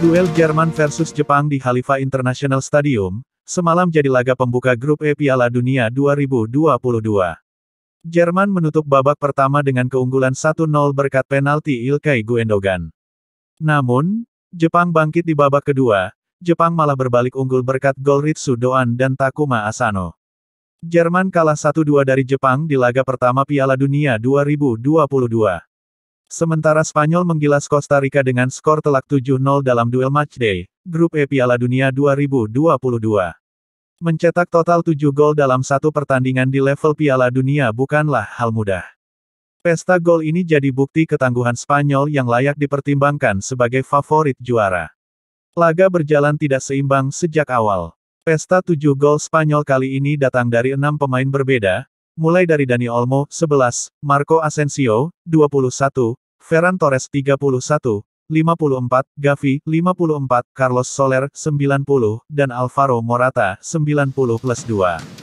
Duel Jerman versus Jepang di Khalifa International Stadium, semalam jadi laga pembuka grup E Piala Dunia 2022. Jerman menutup babak pertama dengan keunggulan 1-0 berkat penalti Ilkay Guendogan. Namun, Jepang bangkit di babak kedua, Jepang malah berbalik unggul berkat gol Ritsu Doan dan Takuma Asano. Jerman kalah 1-2 dari Jepang di laga pertama Piala Dunia 2022. Sementara Spanyol menggilas Costa Rica dengan skor telak 7-0 dalam duel matchday, Grup E Piala Dunia 2022. Mencetak total 7 gol dalam satu pertandingan di level Piala Dunia bukanlah hal mudah. Pesta gol ini jadi bukti ketangguhan Spanyol yang layak dipertimbangkan sebagai favorit juara. Laga berjalan tidak seimbang sejak awal. Pesta 7 gol Spanyol kali ini datang dari enam pemain berbeda, mulai dari Dani Olmo, 11, Marco Asensio, 21, Ferran Torres 31, 54, Gavi 54, Carlos Soler 90, dan Alvaro Morata 90 plus 2.